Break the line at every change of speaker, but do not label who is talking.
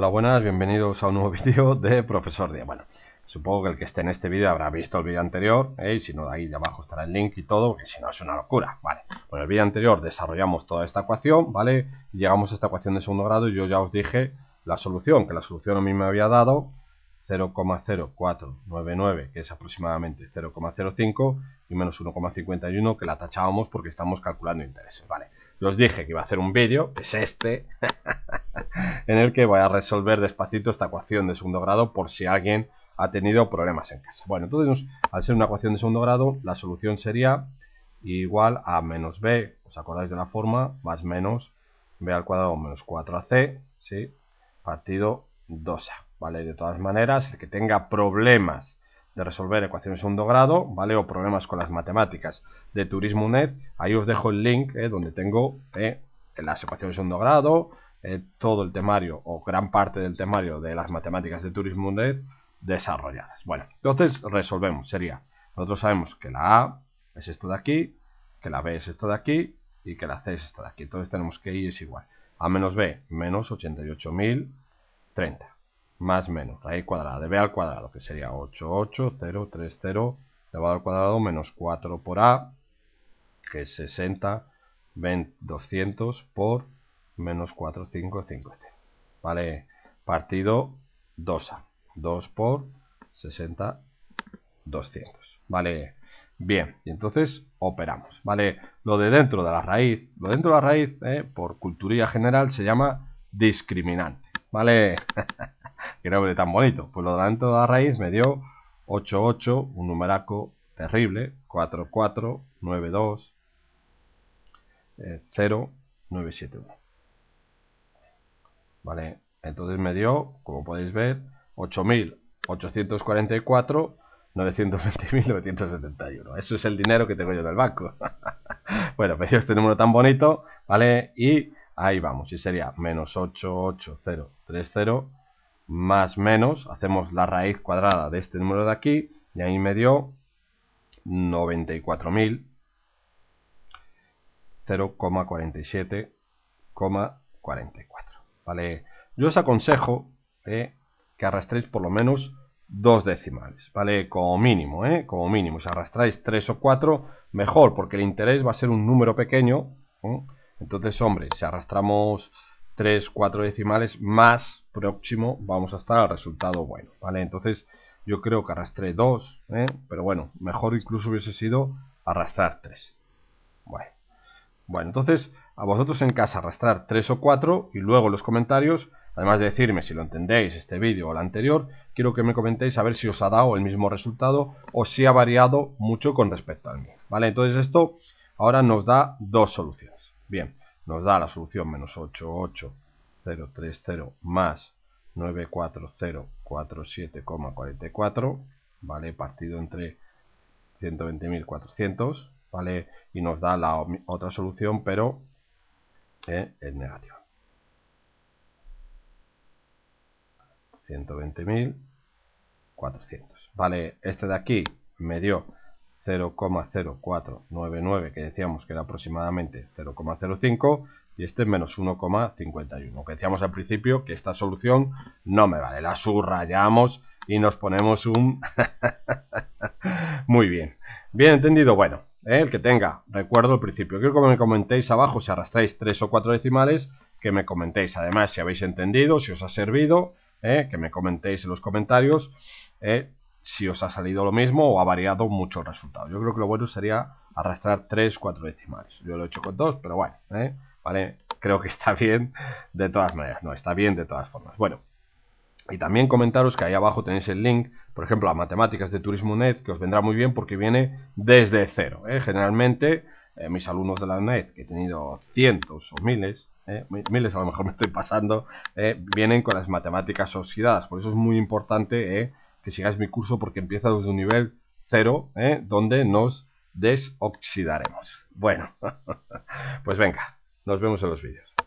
Hola, buenas, bienvenidos a un nuevo vídeo de Profesor Díaz. Bueno, supongo que el que esté en este vídeo habrá visto el vídeo anterior, ¿eh? y si no, de ahí abajo estará el link y todo, que si no es una locura, ¿vale? Bueno, el vídeo anterior desarrollamos toda esta ecuación, ¿vale? Y llegamos a esta ecuación de segundo grado y yo ya os dije la solución, que la solución a mí me había dado 0,0499, que es aproximadamente 0,05, y menos 1,51, que la tachábamos porque estamos calculando intereses, ¿vale? Los dije que iba a hacer un vídeo, que es este, en el que voy a resolver despacito esta ecuación de segundo grado por si alguien ha tenido problemas en casa. Bueno, entonces, al ser una ecuación de segundo grado, la solución sería igual a menos b, ¿os acordáis de la forma? Más menos b al cuadrado menos 4ac, ¿sí? Partido 2a, ¿vale? De todas maneras, el que tenga problemas de resolver ecuaciones de segundo grado, ¿vale? O problemas con las matemáticas de Turismo net, Ahí os dejo el link eh, donde tengo eh, las ecuaciones de segundo grado, eh, todo el temario o gran parte del temario de las matemáticas de Turismo net desarrolladas. Bueno, entonces resolvemos. Sería, nosotros sabemos que la A es esto de aquí, que la B es esto de aquí y que la C es esto de aquí. Entonces tenemos que I es igual a menos B menos 88.030 más menos, raíz cuadrada de b al cuadrado, que sería 8, 8, 0, 3, 0, elevado al cuadrado menos 4 por a, que es 60, 200 por menos 4, 5, 5, ¿Vale? Partido 2a, 2 por 60, 200. ¿Vale? Bien, y entonces operamos, ¿vale? Lo de dentro de la raíz, lo dentro de la raíz, eh, por cultura general, se llama discriminante, ¿vale? que no tan bonito. Pues lo de la raíz me dio 88, un numeraco terrible, 4492 eh, Vale, entonces me dio, como podéis ver, 8.844. 920.971. Eso es el dinero que tengo yo en el banco. bueno, me dio este número tan bonito, ¿vale? Y ahí vamos. Y sería menos 88030 más menos, hacemos la raíz cuadrada de este número de aquí, y ahí me dio 0,47,44, ¿Vale? Yo os aconsejo eh, que arrastréis por lo menos dos decimales, ¿vale? Como mínimo, ¿eh? Como mínimo. Si arrastráis tres o cuatro, mejor, porque el interés va a ser un número pequeño. ¿eh? Entonces, hombre, si arrastramos tres, cuatro decimales más, próximo vamos a estar al resultado bueno, ¿vale? Entonces yo creo que arrastré 2, ¿eh? pero bueno, mejor incluso hubiese sido arrastrar 3. Bueno. bueno, entonces a vosotros en casa arrastrar 3 o 4 y luego los comentarios, además de decirme si lo entendéis este vídeo o el anterior, quiero que me comentéis a ver si os ha dado el mismo resultado o si ha variado mucho con respecto a mí. ¿vale? Entonces esto ahora nos da dos soluciones. Bien, nos da la solución menos 8, 8 030 más 94047,44, ¿vale? Partido entre 120.400, ¿vale? Y nos da la otra solución, pero ¿eh? es negativa. 120.400, ¿vale? Este de aquí me dio 0,0499, que decíamos que era aproximadamente 0,05, y este es menos 1,51. Que decíamos al principio que esta solución no me vale. La subrayamos y nos ponemos un... Muy bien. Bien entendido. Bueno, eh, el que tenga, recuerdo el principio. Quiero que me comentéis abajo si arrastráis tres o cuatro decimales, que me comentéis. Además, si habéis entendido, si os ha servido, eh, que me comentéis en los comentarios. Eh, si os ha salido lo mismo o ha variado mucho el resultado. Yo creo que lo bueno sería arrastrar tres, cuatro decimales. Yo lo he hecho con dos, pero bueno. Creo que está bien de todas maneras, no, está bien de todas formas. Bueno, y también comentaros que ahí abajo tenéis el link, por ejemplo, a Matemáticas de Turismo Net, que os vendrá muy bien porque viene desde cero. ¿eh? Generalmente, eh, mis alumnos de la Net, que he tenido cientos o miles, ¿eh? miles a lo mejor me estoy pasando, vienen con las matemáticas oxidadas. Por eso es muy importante que sigáis mi curso porque empieza desde un nivel cero, donde nos desoxidaremos. Bueno, pues venga, nos vemos en los vídeos.